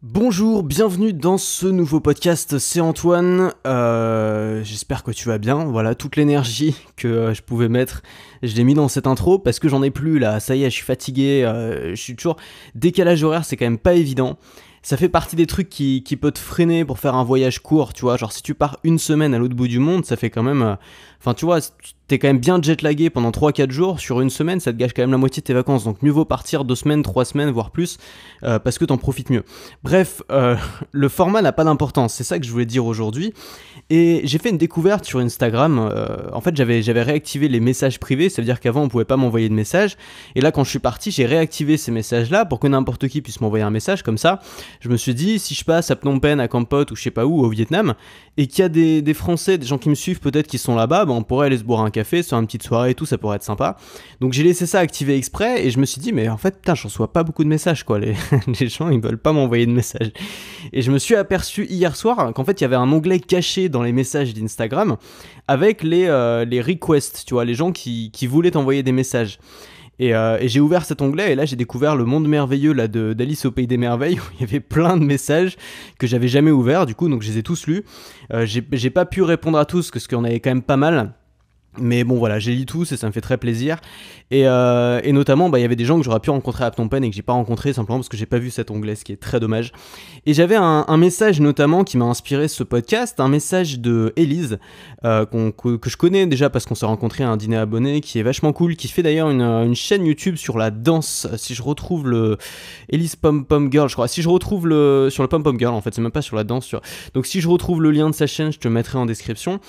Bonjour, bienvenue dans ce nouveau podcast, c'est Antoine, euh, j'espère que tu vas bien, voilà, toute l'énergie que euh, je pouvais mettre, je l'ai mis dans cette intro parce que j'en ai plus là, ça y est, je suis fatigué, euh, je suis toujours... Décalage horaire, c'est quand même pas évident, ça fait partie des trucs qui, qui, peut te freiner pour faire un voyage court, tu vois. Genre, si tu pars une semaine à l'autre bout du monde, ça fait quand même Enfin, tu vois, t'es quand même bien jetlagué pendant 3-4 jours. Sur une semaine, ça te gâche quand même la moitié de tes vacances. Donc, mieux vaut partir 2 semaines, 3 semaines, voire plus, euh, parce que t'en profites mieux. Bref, euh, le format n'a pas d'importance. C'est ça que je voulais dire aujourd'hui. Et j'ai fait une découverte sur Instagram. Euh, en fait, j'avais, j'avais réactivé les messages privés. Ça veut dire qu'avant, on pouvait pas m'envoyer de messages. Et là, quand je suis parti, j'ai réactivé ces messages-là pour que n'importe qui puisse m'envoyer un message. Comme ça, je me suis dit, si je passe à Phnom Penh, à Kampot ou je sais pas où, au Vietnam, et qu'il y a des, des Français, des gens qui me suivent peut-être qui sont là-bas, bah, on pourrait aller se boire un café, se faire une petite soirée et tout, ça pourrait être sympa. Donc j'ai laissé ça activer exprès et je me suis dit, mais en fait, putain, je reçois pas beaucoup de messages, quoi. Les, gens, ils veulent pas m'envoyer de messages. Et je me suis aperçu hier soir qu'en fait, il y avait un onglet caché dans les messages d'Instagram avec les, euh, les requests, tu vois, les gens qui, qui voulaient t'envoyer des messages. Euh, et, j'ai ouvert cet onglet et là j'ai découvert le monde merveilleux là d'Alice au pays des merveilles où il y avait plein de messages que j'avais jamais ouverts du coup donc je les ai tous lus. Euh, j'ai pas pu répondre à tous parce qu'on avait quand même pas mal. Mais bon, voilà, j'ai lu tous et ça me fait très plaisir. Et, euh, notamment, bah, il y avait des gens que j'aurais pu rencontrer à Phnom Pen et que j'ai pas rencontré simplement parce que j'ai pas vu cette onglet, ce qui est très dommage. Et j'avais un, message notamment qui m'a inspiré ce podcast, un message de Elise, euh, que, je connais déjà parce qu'on s'est rencontré à un dîner abonné qui est vachement cool, qui fait d'ailleurs une, chaîne YouTube sur la danse. Si je retrouve le. Elise Pom Pom Girl, je crois. Si je retrouve le. Sur le Pom Pom Girl, en fait, c'est même pas sur la danse. Donc si je retrouve le lien de sa chaîne, je te mettrai en description.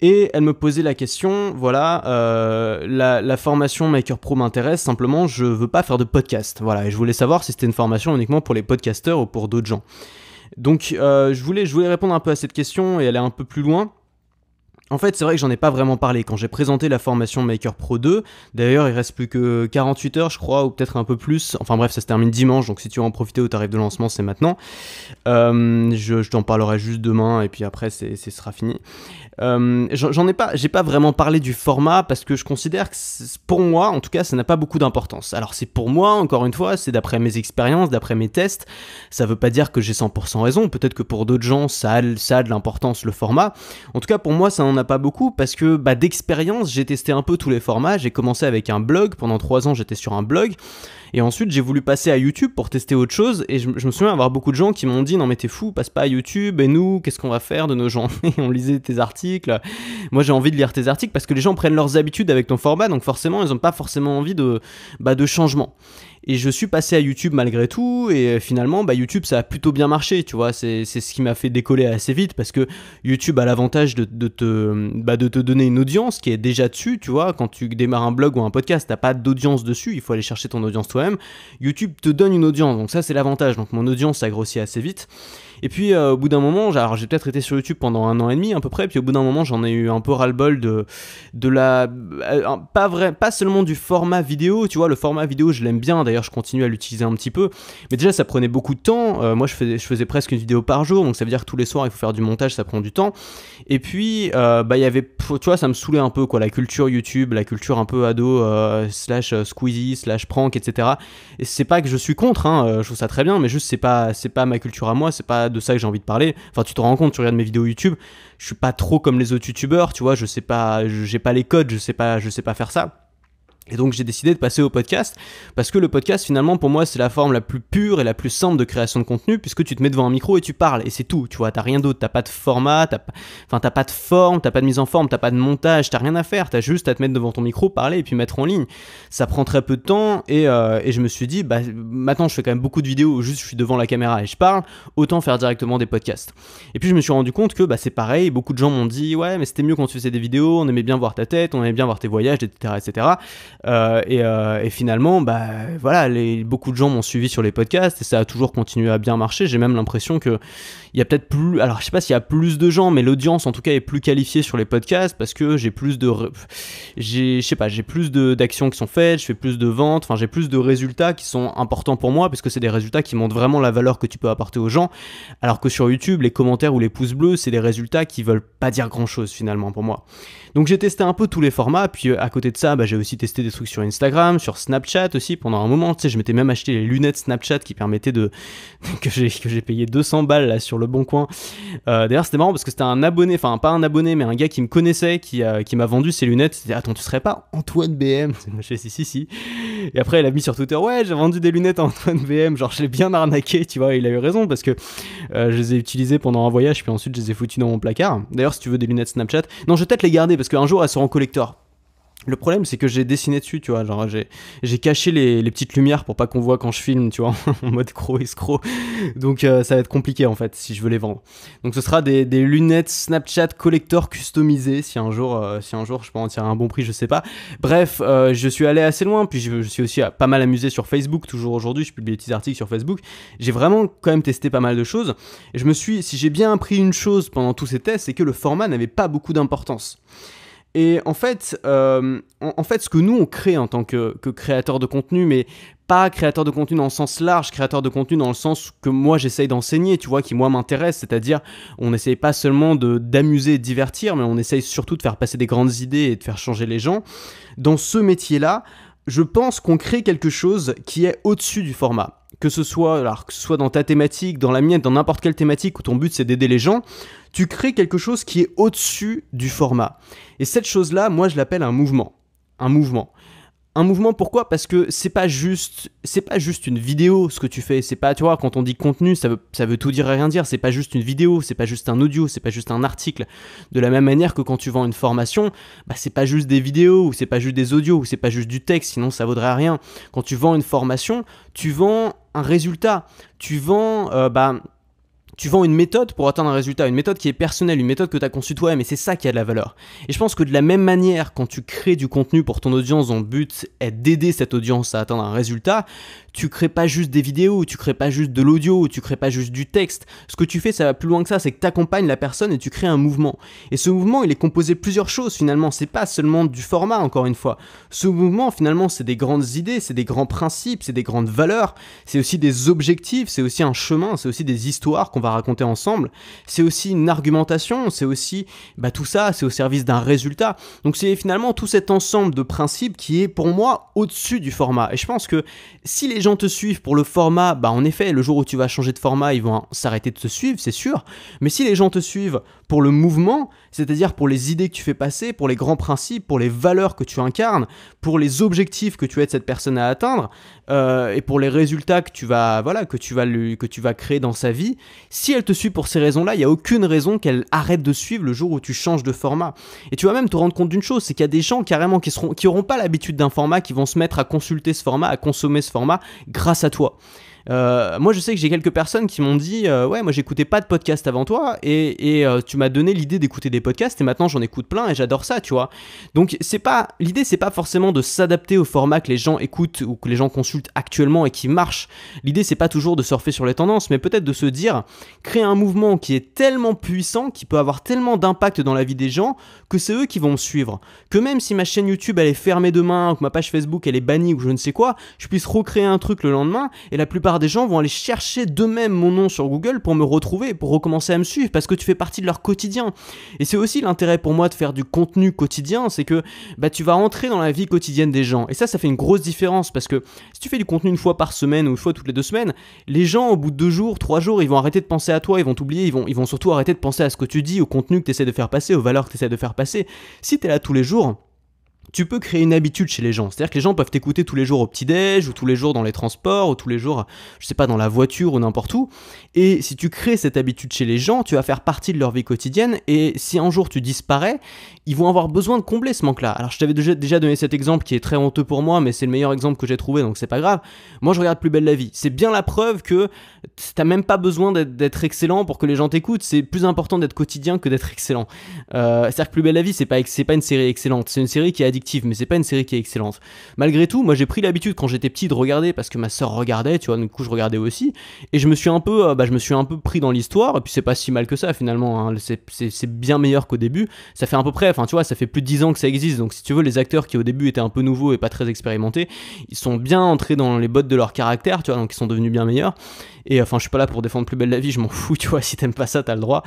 Et elle me posait la question, voilà, euh, la, formation Maker Pro m'intéresse, simplement je veux pas faire de podcast. Voilà, et je voulais savoir si c'était une formation uniquement pour les podcasteurs ou pour d'autres gens. Donc euh, je, voulais, je voulais répondre un peu à cette question et aller un peu plus loin. En fait, c'est vrai que j'en ai pas vraiment parlé quand j'ai présenté la formation Maker Pro 2. D'ailleurs, il reste plus que 48 heures, je crois, ou peut-être un peu plus. Enfin bref, ça se termine dimanche, donc si tu veux en profiter au tarif de lancement, c'est maintenant. Euh, je, t'en parlerai juste demain, et puis après, ce sera fini. Euh, j'en ai pas, j'ai pas vraiment parlé du format parce que je considère que pour moi, en tout cas, ça n'a pas beaucoup d'importance. Alors c'est pour moi, encore une fois, c'est d'après mes expériences, d'après mes tests. Ça veut pas dire que j'ai 100% raison. Peut-être que pour d'autres gens, ça a, ça de l'importance le format. En tout cas, pour moi, ça un pas beaucoup parce que bah, d'expérience, j'ai testé un peu tous les formats. J'ai commencé avec un blog, pendant trois ans j'étais sur un blog, et ensuite j'ai voulu passer à YouTube pour tester autre chose, et je, me souviens avoir beaucoup de gens qui m'ont dit non mais t'es fou, passe pas à YouTube, et nous, qu'est-ce qu'on va faire de nos journées On lisait tes articles. Moi j'ai envie de lire tes articles parce que les gens prennent leurs habitudes avec ton format, donc forcément ils n'ont pas forcément envie de, bah, de changement. Et je suis passé à YouTube malgré tout, et finalement, bah, YouTube, ça a plutôt bien marché, tu vois. C'est ce qui m'a fait décoller assez vite, parce que YouTube a l'avantage de, te, bah, de te donner une audience qui est déjà dessus, tu vois. Quand tu démarres un blog ou un podcast, t'as pas d'audience dessus, il faut aller chercher ton audience toi-même. YouTube te donne une audience, donc ça, c'est l'avantage. Donc mon audience, a grossi assez vite. Et puis euh, au bout d'un moment, alors j'ai peut-être été sur YouTube pendant un an et demi à peu près, puis au bout d'un moment, j'en ai eu un peu ras-le-bol de, de la. Euh, pas, vrai, pas seulement du format vidéo, tu vois, le format vidéo, je l'aime bien, d'ailleurs, je continue à l'utiliser un petit peu. Mais déjà, ça prenait beaucoup de temps. Euh, moi, je faisais, je faisais presque une vidéo par jour, donc ça veut dire que tous les soirs, il faut faire du montage, ça prend du temps. Et puis, bah, il y avait. Tu vois, ça me saoulait un peu, quoi, la culture YouTube, la culture un peu ado, slash squeezie, slash prank, etc. Et c'est pas que je suis contre, hein, je trouve ça très bien, mais juste, c'est pas, pas ma culture à moi, c'est pas de ça que j'ai envie de parler. Enfin, tu te rends compte, tu regardes mes vidéos YouTube, je suis pas trop comme les autres YouTubeurs, tu vois, je sais pas, j'ai pas les codes, je sais pas, je sais pas faire ça. Et donc j'ai décidé de passer au podcast parce que le podcast finalement pour moi c'est la forme la plus pure et la plus simple de création de contenu puisque tu te mets devant un micro et tu parles et c'est tout, tu vois, t'as rien d'autre, t'as pas de format, t'as, enfin, t'as pas de forme, t'as pas de mise en forme, t'as pas de montage, t'as rien à faire, t'as juste à te mettre devant ton micro, parler et puis mettre en ligne. Ça prend très peu de temps et, euh, je me suis dit bah maintenant je fais quand même beaucoup de vidéos juste je suis devant la caméra et je parle, autant faire directement des podcasts. Et puis je me suis rendu compte que bah, c'est pareil, beaucoup de gens m'ont dit ouais mais c'était mieux quand tu faisais des vidéos, on aimait bien voir ta tête, on aimait bien voir tes voyages, etc. etc. Euh, euh, et, finalement, bah, voilà, les, beaucoup de gens m'ont suivi sur les podcasts et ça a toujours continué à bien marcher. J'ai même l'impression que il y a peut-être plus. Alors, je sais pas s'il y a plus de gens, mais l'audience en tout cas est plus qualifiée sur les podcasts parce que j'ai plus de. Je sais pas, j'ai plus d'actions qui sont faites, je fais plus de ventes, enfin, j'ai plus de résultats qui sont importants pour moi parce que c'est des résultats qui montrent vraiment la valeur que tu peux apporter aux gens. Alors que sur YouTube, les commentaires ou les pouces bleus, c'est des résultats qui veulent pas dire grand chose finalement pour moi. Donc, j'ai testé un peu tous les formats, puis euh, à côté de ça, bah, j'ai aussi testé des trucs sur Instagram, sur Snapchat aussi. Pendant un moment, tu sais, je m'étais même acheté les lunettes Snapchat qui permettaient de. que j'ai, payé 200 balles là sur le bon coin. Euh, d'ailleurs, c'était marrant parce que c'était un abonné, enfin, pas un abonné, mais un gars qui me connaissait, qui, qui m'a vendu ses lunettes. dit, Attends, tu serais pas Antoine BM Je sais, si, si, si. Et après, il a mis sur Twitter Ouais, j'ai vendu des lunettes à Antoine BM. Genre, je l'ai bien arnaqué, tu vois. Il a eu raison parce que euh, je les ai utilisées pendant un voyage, puis ensuite, je les ai foutues dans mon placard. D'ailleurs, si tu veux des lunettes Snapchat, non, je vais peut-être les garder parce qu'un jour, elles seront collector le problème, c'est que j'ai dessiné dessus, tu vois. Genre, j'ai caché les, petites lumières pour pas qu'on voit quand je filme, tu vois, en mode croc escroc. Donc, euh, ça va être compliqué en fait si je veux les vendre. Donc, ce sera des, lunettes Snapchat collector customisées. Si un jour, euh, si un jour, je peux en tirer un bon prix, je sais pas. Bref, euh, je suis allé assez loin. Puis, je, je suis aussi pas mal amusé sur Facebook. Toujours aujourd'hui, je publie des petits articles sur Facebook. J'ai vraiment quand même testé pas mal de choses. Et je me suis, si j'ai bien appris une chose pendant tous ces tests, c'est que le format n'avait pas beaucoup d'importance. Et en fait, euh, en, fait, ce que nous on crée en tant que, que créateur de contenu, mais pas créateur de contenu dans le sens large, créateur de contenu dans le sens que moi j'essaye d'enseigner, tu vois, qui moi m'intéresse, c'est-à-dire on n'essaye pas seulement de d'amuser et de divertir, mais on essaye surtout de faire passer des grandes idées et de faire changer les gens. Dans ce métier-là, je pense qu'on crée quelque chose qui est au-dessus du format. Que ce soit, alors, que ce soit dans ta thématique, dans la mienne, dans n'importe quelle thématique où ton but c'est d'aider les gens, tu crées quelque chose qui est au-dessus du format. Et cette chose-là, moi je l'appelle un mouvement. Un mouvement. Un mouvement pourquoi Parce que c'est pas juste c'est pas juste une vidéo ce que tu fais, c'est pas tu vois quand on dit contenu, ça veut, veut tout dire et rien dire, c'est pas juste une vidéo, c'est pas juste un audio, c'est pas juste un article. De la même manière que quand tu vends une formation, bah, c'est pas juste des vidéos ou c'est pas juste des audios ou c'est pas juste du texte, sinon ça vaudrait rien. Quand tu vends une formation, tu vends un résultat, tu vends euh, bah tu vends une méthode pour atteindre un résultat, une méthode qui est personnelle, une méthode que tu as conçue toi-même, et c'est ça qui a de la valeur. Et je pense que de la même manière, quand tu crées du contenu pour ton audience dont but est d'aider cette audience à atteindre un résultat, tu crées pas juste des vidéos, tu crées pas juste de l'audio, tu crées pas juste du texte. Ce que tu fais, ça va plus loin que ça, c'est que tu accompagnes la personne et tu crées un mouvement. Et ce mouvement, il est composé de plusieurs choses finalement, c'est pas seulement du format encore une fois. Ce mouvement finalement, c'est des grandes idées, c'est des grands principes, c'est des grandes valeurs, c'est aussi des objectifs, c'est aussi un chemin, c'est aussi des histoires qu'on va va raconter ensemble, c'est aussi une argumentation, c'est aussi bah, tout ça, c'est au service d'un résultat. Donc c'est finalement tout cet ensemble de principes qui est pour moi au-dessus du format. Et je pense que si les gens te suivent pour le format, bah en effet, le jour où tu vas changer de format, ils vont s'arrêter de te suivre, c'est sûr. Mais si les gens te suivent pour le mouvement, c'est-à-dire pour les idées que tu fais passer, pour les grands principes, pour les valeurs que tu incarnes, pour les objectifs que tu aides cette personne à atteindre euh, et pour les résultats que tu vas, voilà, que tu vas, que tu vas créer dans sa vie. Si elle te suit pour ces raisons-là, il n'y a aucune raison qu'elle arrête de suivre le jour où tu changes de format. Et tu vas même te rendre compte d'une chose, c'est qu'il y a des gens carrément qui n'auront pas l'habitude d'un format, qui vont se mettre à consulter ce format, à consommer ce format grâce à toi. Euh, moi, je sais que j'ai quelques personnes qui m'ont dit euh, Ouais, moi, j'écoutais pas de podcast avant toi, et, et euh, tu m'as donné l'idée d'écouter des podcasts, et maintenant j'en écoute plein, et j'adore ça, tu vois. Donc, c'est pas l'idée, c'est pas forcément de s'adapter au format que les gens écoutent ou que les gens consultent actuellement et qui marche. L'idée, c'est pas toujours de surfer sur les tendances, mais peut-être de se dire Créer un mouvement qui est tellement puissant, qui peut avoir tellement d'impact dans la vie des gens, que c'est eux qui vont me suivre. Que même si ma chaîne YouTube elle est fermée demain, ou que ma page Facebook elle est bannie, ou je ne sais quoi, je puisse recréer un truc le lendemain, et la plupart des gens vont aller chercher de même mon nom sur Google pour me retrouver, pour recommencer à me suivre, parce que tu fais partie de leur quotidien. Et c'est aussi l'intérêt pour moi de faire du contenu quotidien, c'est que bah, tu vas entrer dans la vie quotidienne des gens. Et ça, ça fait une grosse différence, parce que si tu fais du contenu une fois par semaine ou une fois toutes les deux semaines, les gens, au bout de deux jours, trois jours, ils vont arrêter de penser à toi, ils vont t'oublier, ils vont, ils vont surtout arrêter de penser à ce que tu dis, au contenu que tu essaies de faire passer, aux valeurs que tu essaies de faire passer. Si tu es là tous les jours, tu peux créer une habitude chez les gens. C'est-à-dire que les gens peuvent t'écouter tous les jours au petit-déj, ou tous les jours dans les transports, ou tous les jours, je sais pas, dans la voiture ou n'importe où. Et si tu crées cette habitude chez les gens, tu vas faire partie de leur vie quotidienne. Et si un jour tu disparais, ils vont avoir besoin de combler ce manque-là. Alors je t'avais déjà donné cet exemple qui est très honteux pour moi, mais c'est le meilleur exemple que j'ai trouvé, donc c'est pas grave. Moi je regarde Plus Belle la Vie. C'est bien la preuve que t'as même pas besoin d'être excellent pour que les gens t'écoutent. C'est plus important d'être quotidien que d'être excellent. Euh, c'est-à-dire que Plus Belle la Vie, c'est pas, pas une série excellente. C'est une série qui a mais c'est pas une série qui est excellente. Malgré tout, moi j'ai pris l'habitude quand j'étais petit de regarder parce que ma soeur regardait, tu vois, du coup je regardais aussi, et je me suis un peu, euh, bah, je me suis un peu pris dans l'histoire, et puis c'est pas si mal que ça finalement, hein. c'est bien meilleur qu'au début. Ça fait à peu près, enfin tu vois, ça fait plus de 10 ans que ça existe, donc si tu veux, les acteurs qui au début étaient un peu nouveaux et pas très expérimentés, ils sont bien entrés dans les bottes de leur caractère, tu vois, donc ils sont devenus bien meilleurs. Et enfin, je suis pas là pour défendre plus belle la vie, je m'en fous, tu vois, si t'aimes pas ça, t'as le droit.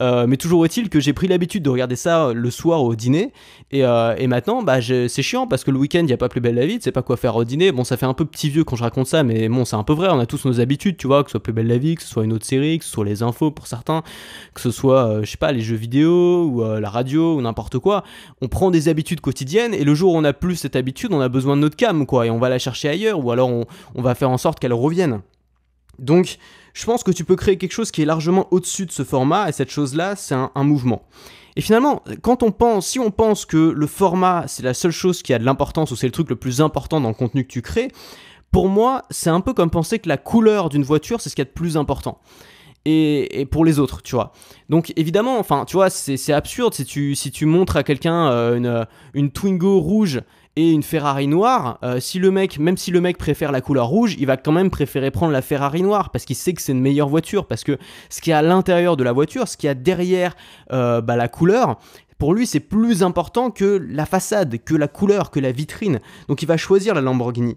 Euh, mais toujours est-il que j'ai pris l'habitude de regarder ça euh, le soir au dîner, et, et maintenant, bah bah, c'est chiant parce que le week-end, il n'y a pas plus belle la vie, c'est pas quoi faire au dîner. Bon, ça fait un peu petit vieux quand je raconte ça, mais bon, c'est un peu vrai, on a tous nos habitudes, tu vois, que ce soit plus belle la vie, que ce soit une autre série, que ce soit les infos pour certains, que ce soit, euh, je sais pas, les jeux vidéo ou euh, la radio ou n'importe quoi. On prend des habitudes quotidiennes et le jour où on n'a plus cette habitude, on a besoin de notre cam, quoi, et on va la chercher ailleurs ou alors on va faire en sorte qu'elle revienne. Donc, je pense que tu peux créer quelque chose qui est largement au-dessus de ce format, et cette chose-là, c'est un, mouvement. Et finalement, quand on pense, si on pense que le format, c'est la seule chose qui a de l'importance, ou c'est le truc le plus important dans le contenu que tu crées, pour moi, c'est un peu comme penser que la couleur d'une voiture, c'est ce qu'il y a de plus important. Et, pour les autres, tu vois. Donc évidemment, enfin, tu vois, c'est absurde si tu, montres à quelqu'un euh, une, une Twingo rouge et une Ferrari noire, euh, si le mec, même si le mec préfère la couleur rouge, il va quand même préférer prendre la Ferrari noire parce qu'il sait que c'est une meilleure voiture, parce que ce qu'il y a à l'intérieur de la voiture, ce qu'il y a derrière euh, bah, la couleur, pour lui, c'est plus important que la façade, que la couleur, que la vitrine. Donc il va choisir la Lamborghini.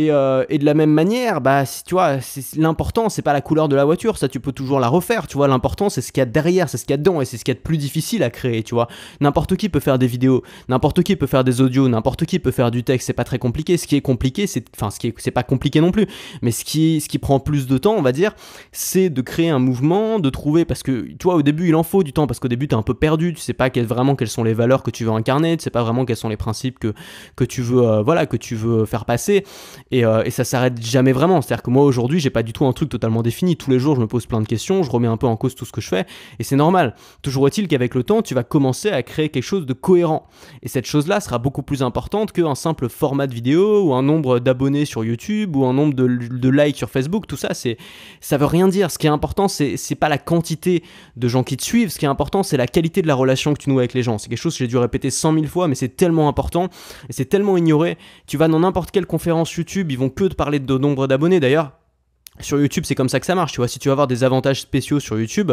Euh, et, de la même manière, bah, si, tu vois, l'important, c'est pas la couleur de la voiture, ça tu peux toujours la refaire, tu vois. L'important, c'est ce qu'il y a derrière, c'est ce qu'il y a dedans, et c'est ce qu'il y a de plus difficile à créer, tu vois. N'importe qui peut faire des vidéos, n'importe qui peut faire des audios, n'importe qui peut faire du texte, c'est pas très compliqué. Ce qui est compliqué, c'est, enfin, ce qui est, c'est pas compliqué non plus, mais ce qui, ce qui prend plus de temps, on va dire, c'est de créer un mouvement, de trouver, parce que, tu vois, au début, il en faut du temps, parce qu'au début, tu es un peu perdu, tu sais pas vraiment quelles sont les valeurs que tu veux incarner, tu sais pas vraiment quels sont les principes que, que tu veux, euh, voilà, que tu veux faire passer. Euh, et, ça s'arrête jamais vraiment. C'est-à-dire que moi aujourd'hui, j'ai pas du tout un truc totalement défini. Tous les jours, je me pose plein de questions, je remets un peu en cause tout ce que je fais, et c'est normal. Toujours est-il qu'avec le temps, tu vas commencer à créer quelque chose de cohérent. Et cette chose-là sera beaucoup plus importante qu'un simple format de vidéo ou un nombre d'abonnés sur YouTube ou un nombre de, likes sur Facebook. Tout ça, c'est ça veut rien dire. Ce qui est important, c'est pas la quantité de gens qui te suivent. Ce qui est important, c'est la qualité de la relation que tu noues avec les gens. C'est quelque chose que j'ai dû répéter 100 000 fois, mais c'est tellement important et c'est tellement ignoré. Tu vas dans n'importe quelle conférence YouTube ils vont que de parler de nombre d'abonnés. D'ailleurs, sur YouTube, c'est comme ça que ça marche. Tu vois, si tu veux avoir des avantages spéciaux sur YouTube,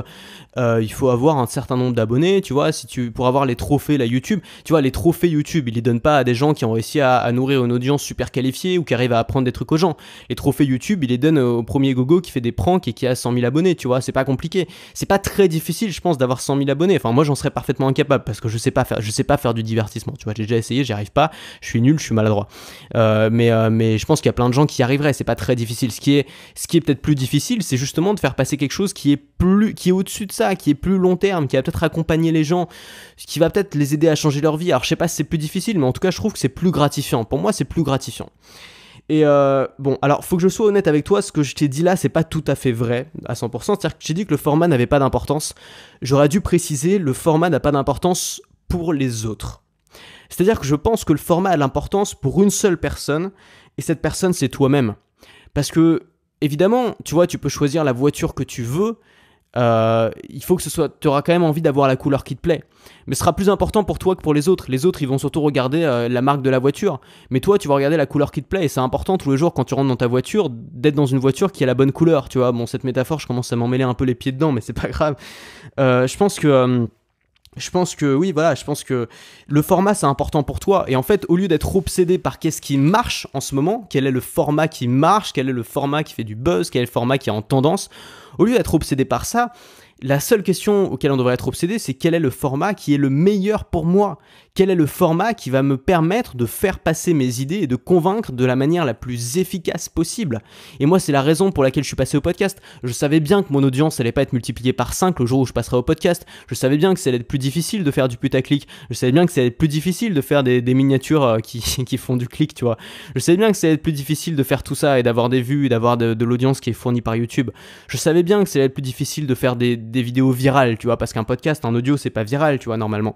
euh, il faut avoir un certain nombre d'abonnés. Tu vois, si tu pour avoir les trophées la YouTube, tu vois les trophées YouTube, ils les donnent pas à des gens qui ont réussi à, nourrir une audience super qualifiée ou qui arrivent à apprendre des trucs aux gens. Les trophées YouTube, ils les donnent au premier gogo qui fait des pranks et qui a 100 000 abonnés. Tu vois, c'est pas compliqué. C'est pas très difficile, je pense, d'avoir 100 000 abonnés. Enfin, moi, j'en serais parfaitement incapable parce que je sais pas faire, je sais pas faire du divertissement. Tu vois, j'ai déjà essayé, j'y arrive pas. Je suis nul, je suis maladroit. Euh, mais euh, mais je pense qu'il y a plein de gens qui y arriveraient. C'est pas très difficile. Ce qui est qui est peut-être plus difficile, c'est justement de faire passer quelque chose qui est plus, qui est au-dessus de ça, qui est plus long terme, qui va peut-être accompagner les gens, qui va peut-être les aider à changer leur vie. Alors je sais pas si c'est plus difficile, mais en tout cas je trouve que c'est plus gratifiant. Pour moi, c'est plus gratifiant. Et euh, bon, alors faut que je sois honnête avec toi, ce que je t'ai dit là, c'est pas tout à fait vrai à 100%. C'est-à-dire que j'ai dit que le format n'avait pas d'importance. J'aurais dû préciser, le format n'a pas d'importance pour les autres. C'est-à-dire que je pense que le format a l'importance pour une seule personne, et cette personne c'est toi-même. Parce que évidemment, tu vois, tu peux choisir la voiture que tu veux. Euh, il faut que ce soit. Tu auras quand même envie d'avoir la couleur qui te plaît. Mais ce sera plus important pour toi que pour les autres. Les autres, ils vont surtout regarder euh, la marque de la voiture. Mais toi, tu vas regarder la couleur qui te plaît. Et c'est important tous les jours, quand tu rentres dans ta voiture, d'être dans une voiture qui a la bonne couleur. Tu vois, bon, cette métaphore, je commence à m'emmêler un peu les pieds dedans, mais c'est pas grave. Euh, je pense que je pense que oui, voilà, je pense que le format c'est important pour toi. Et en fait, au lieu d'être obsédé par qu'est-ce qui marche en ce moment, quel est le format qui marche, quel est le format qui fait du buzz, quel est le format qui est en tendance, au lieu d'être obsédé par ça, la seule question auquel on devrait être obsédé, c'est quel est le format qui est le meilleur pour moi Quel est le format qui va me permettre de faire passer mes idées et de convaincre de la manière la plus efficace possible Et moi, c'est la raison pour laquelle je suis passé au podcast. Je savais bien que mon audience allait pas être multipliée par 5 le jour où je passerai au podcast. Je savais bien que ça allait être plus difficile de faire du putaclic. Je savais bien que ça allait être plus difficile de faire des, miniatures euh, qui, font du clic, tu vois. Je savais bien que ça allait être plus difficile de faire tout ça et d'avoir des vues, et d'avoir de, de l'audience qui est fournie par YouTube. Je savais bien que ça allait être plus difficile de faire des des vidéos virales, tu vois, parce qu'un podcast, en audio, c'est pas viral, tu vois, normalement.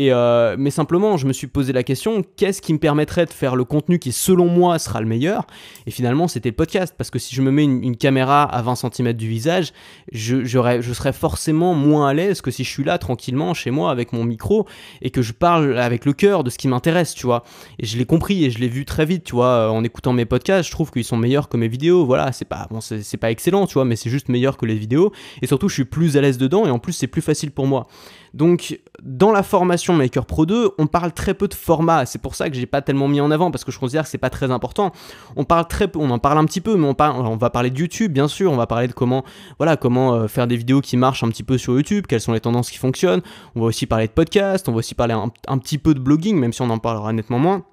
Euh, mais simplement, je me suis posé la question, qu'est-ce qui me permettrait de faire le contenu qui, selon moi, sera le meilleur Et finalement, c'était le podcast, parce que si je me mets une, caméra à 20 cm du visage, je, je serais forcément moins à l'aise que si je suis là tranquillement chez moi avec mon micro et que je parle avec le cœur de ce qui m'intéresse, tu vois. Et je l'ai compris et je l'ai vu très vite, tu vois, euh, en écoutant mes podcasts, je trouve qu'ils sont meilleurs que mes vidéos, voilà, c'est pas, bon, c'est pas excellent, tu vois, mais c'est juste meilleur que les vidéos, et surtout, je suis plus à l'aise dedans, et en plus, c'est plus facile pour moi. Donc, dans la formation, Maker Pro 2, on parle très peu de format. C'est pour ça que j'ai pas tellement mis en avant parce que je considère que c'est pas très important. On parle très on en parle un petit peu, mais on, va parler de YouTube, bien sûr. On va parler de comment, voilà, comment euh, faire des vidéos qui marchent un petit peu sur YouTube, quelles sont les tendances qui fonctionnent. On va aussi parler de podcast, on va aussi parler un petit peu de blogging, même si on en parlera nettement moins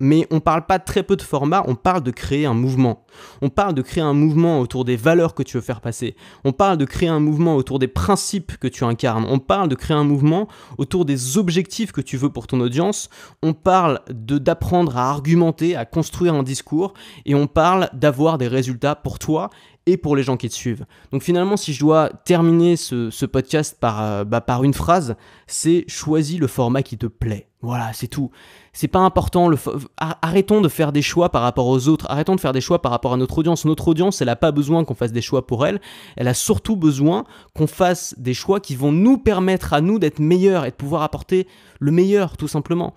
mais on parle pas très peu de format, on parle de créer un mouvement. On parle de créer un mouvement autour des valeurs que tu veux faire passer. On parle de créer un mouvement autour des principes que tu incarnes. On parle de créer un mouvement autour des objectifs que tu veux pour ton audience. On parle de d'apprendre à argumenter, à construire un discours et on parle d'avoir des résultats pour toi et pour les gens qui te suivent. Donc finalement, si je dois terminer ce, podcast par, euh, bah, par une phrase, c'est choisis le format qui te plaît. Voilà, c'est tout. C'est pas important. Le Arrêtons de faire des choix par rapport aux autres. Arrêtons de faire des choix par rapport à notre audience. Notre audience, elle a pas besoin qu'on fasse des choix pour elle. Elle a surtout besoin qu'on fasse des choix qui vont nous permettre à nous d'être meilleurs et de pouvoir apporter le meilleur, tout simplement.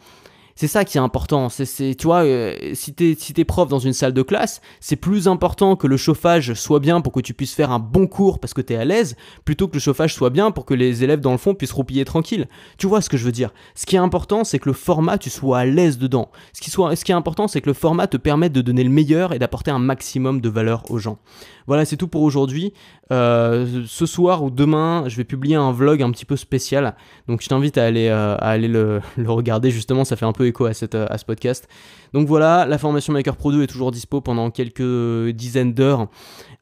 C'est ça qui est important. C'est, tu vois, euh, si t'es es prof dans une salle de classe, c'est plus important que le chauffage soit bien pour que tu puisses faire un bon cours parce que tu es à l'aise, plutôt que le chauffage soit bien pour que les élèves dans le fond puissent roupiller tranquille. Tu vois ce que je veux dire Ce qui est important, c'est que le format, tu sois à l'aise dedans. Ce qui, est important, c'est que le format te permette de donner le meilleur et d'apporter un maximum de valeur aux gens. Voilà, c'est tout pour aujourd'hui. Euh, ce soir ou demain, je vais publier un vlog un petit peu spécial. Donc je t'invite à aller, euh, le, le regarder justement. Ça fait un peu écho à, cette, à ce podcast. Donc voilà, la formation Maker Pro 2 est toujours dispo pendant quelques dizaines d'heures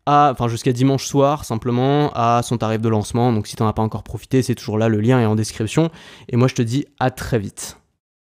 enfin jusqu'à dimanche soir simplement à son tarif de lancement. Donc si t'en as pas encore profité, c'est toujours là, le lien est en description. Et moi je te dis à très vite.